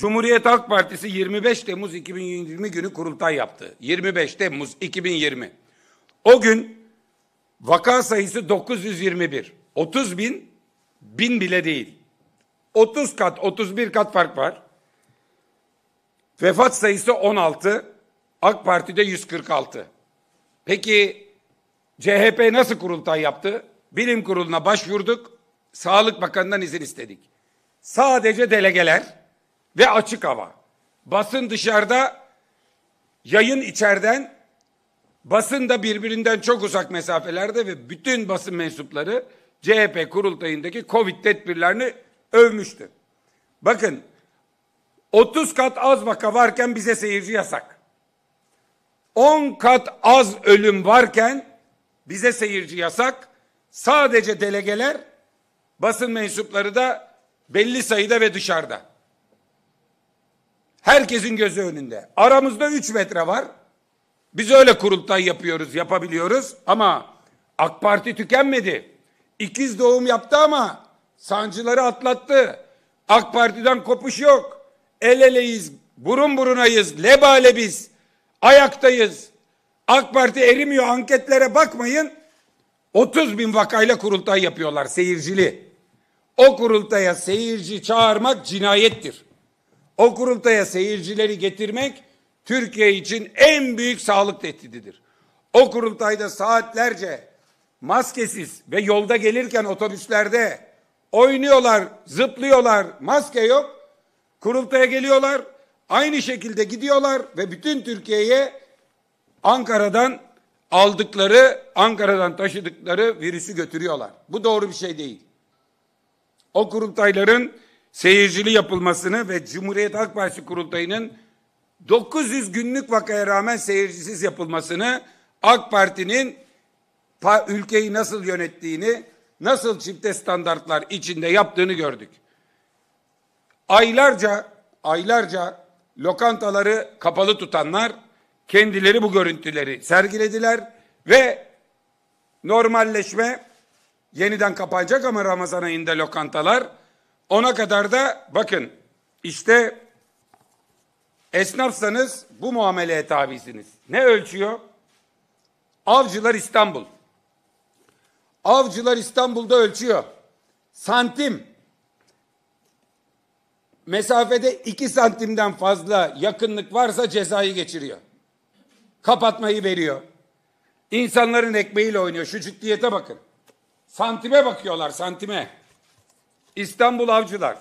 Cumhuriyet Halk Partisi 25 Temmuz 2020 günü kurultay yaptı. 25 Temmuz 2020. O gün vaka sayısı 921. 30 bin, bin bile değil. 30 kat, 31 kat fark var. Vefat sayısı 16, AK Parti'de 146. Peki CHP nasıl kurultay yaptı? Bilim kuruluna başvurduk, Sağlık Bakanı'ndan izin istedik. Sadece delegeler ve açık hava. Basın dışarıda, yayın içeriden, basın da birbirinden çok uzak mesafelerde ve bütün basın mensupları CHP kurultayındaki Covid tedbirlerini övmüştü. Bakın 30 kat az vaka varken bize seyirci yasak. 10 kat az ölüm varken bize seyirci yasak. Sadece delegeler, basın mensupları da belli sayıda ve dışarıda. Herkesin gözü önünde. Aramızda 3 metre var. Biz öyle kurultay yapıyoruz, yapabiliyoruz ama AK Parti tükenmedi. İkiz doğum yaptı ama sancıları atlattı. AK Parti'den kopuş yok. El eleyiz, burun burunayız, lebalebiz, ayaktayız. AK Parti erimiyor anketlere bakmayın. 30 bin vakayla kurultay yapıyorlar seyircili. O kurultaya seyirci çağırmak cinayettir. O kurultaya seyircileri getirmek Türkiye için en büyük sağlık tehdididir. O kurultayda saatlerce maskesiz ve yolda gelirken otobüslerde oynuyorlar, zıplıyorlar, maske yok. Kurultaya geliyorlar, aynı şekilde gidiyorlar ve bütün Türkiye'ye Ankara'dan aldıkları, Ankara'dan taşıdıkları virüsü götürüyorlar. Bu doğru bir şey değil. O kurultayların seyircili yapılmasını ve Cumhuriyet Halk Partisi kurultayının 900 günlük vakaya rağmen seyircisiz yapılmasını, AK Parti'nin ülkeyi nasıl yönettiğini, nasıl çifte standartlar içinde yaptığını gördük. Aylarca, aylarca lokantaları kapalı tutanlar kendileri bu görüntüleri sergilediler ve normalleşme yeniden kapanacak ama Ramazan ayında lokantalar ona kadar da bakın işte esnafsanız bu muameleye tabisiniz. Ne ölçüyor? Avcılar İstanbul. Avcılar İstanbul'da ölçüyor. Santim. Mesafede iki santimden fazla yakınlık varsa cezayı geçiriyor. Kapatmayı veriyor. İnsanların ekmeğiyle oynuyor. Şu ciddiyete bakın. Santime bakıyorlar santime. İstanbul Avcılar.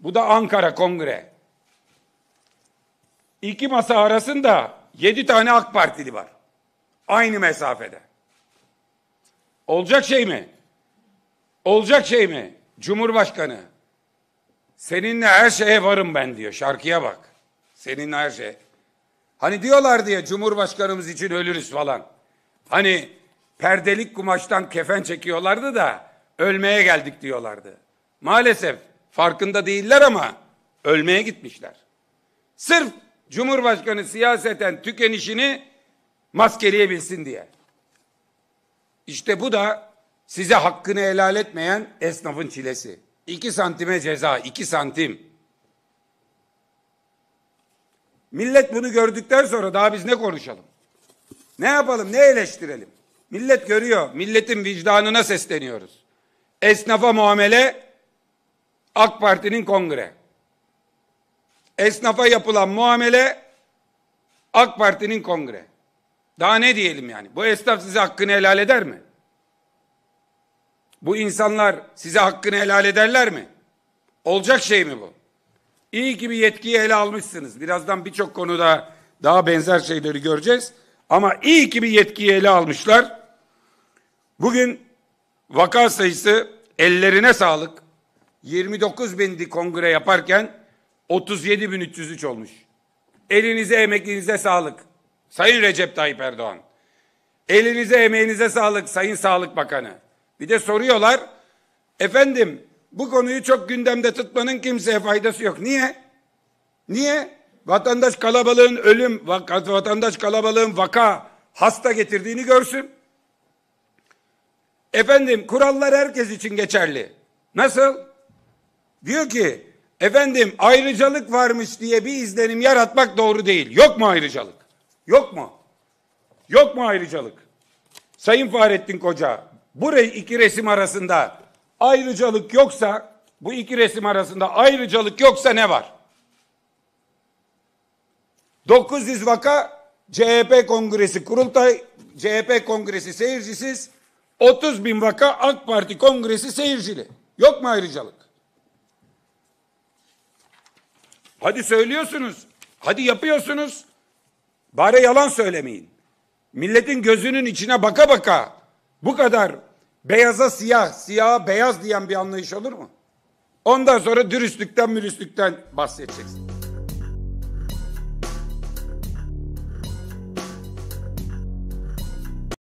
Bu da Ankara Kongre. İki masa arasında yedi tane AK Partili var. Aynı mesafede. Olacak şey mi? Olacak şey mi? Cumhurbaşkanı. Seninle her şeye varım ben diyor. Şarkıya bak. Seninle her şey. Hani diyorlar diye Cumhurbaşkanımız için ölürüz falan. Hani perdelik kumaştan kefen çekiyorlardı da ölmeye geldik diyorlardı. Maalesef farkında değiller ama ölmeye gitmişler. Sırf Cumhurbaşkanı siyaseten tükenişini maskeleyebilsin diye. İşte bu da size hakkını helal etmeyen esnafın çilesi. İki santime ceza, iki santim. Millet bunu gördükten sonra daha biz ne konuşalım? Ne yapalım, ne eleştirelim? Millet görüyor, milletin vicdanına sesleniyoruz. Esnafa muamele AK Parti'nin kongre. Esnafa yapılan muamele AK Parti'nin kongre. Daha ne diyelim yani? Bu esnaf size hakkını helal eder mi? Bu insanlar size hakkını helal ederler mi? Olacak şey mi bu? İyi ki bir yetkiyi ele almışsınız. Birazdan birçok konuda daha benzer şeyleri göreceğiz. Ama iyi ki bir yetkiyi ele almışlar. Bugün Vaka sayısı ellerine sağlık. 29 bindi kongre yaparken 37.303 olmuş. Elinize emekliğinize sağlık. Sayın Recep Tayyip Erdoğan. Elinize emeğinize sağlık Sayın Sağlık Bakanı. Bir de soruyorlar. Efendim bu konuyu çok gündemde tutmanın kimseye faydası yok. Niye? Niye? Vatandaş kalabalığın ölüm, vatandaş kalabalığın vaka, hasta getirdiğini görsün. Efendim kurallar herkes için geçerli. Nasıl? Diyor ki efendim ayrıcalık varmış diye bir izlenim yaratmak doğru değil. Yok mu ayrıcalık? Yok mu? Yok mu ayrıcalık? Sayın Fahrettin Koca bu iki resim arasında ayrıcalık yoksa bu iki resim arasında ayrıcalık yoksa ne var? 900 vaka CHP kongresi kurultay CHP kongresi seyircisiz 30 bin vaka AK Parti kongresi seyircili. Yok mu ayrıcalık? Hadi söylüyorsunuz. Hadi yapıyorsunuz. Bari yalan söylemeyin. Milletin gözünün içine baka baka bu kadar beyaza siyah, siyaha beyaz diyen bir anlayış olur mu? Ondan sonra dürüstlükten mürüstlükten bahsedeceksin.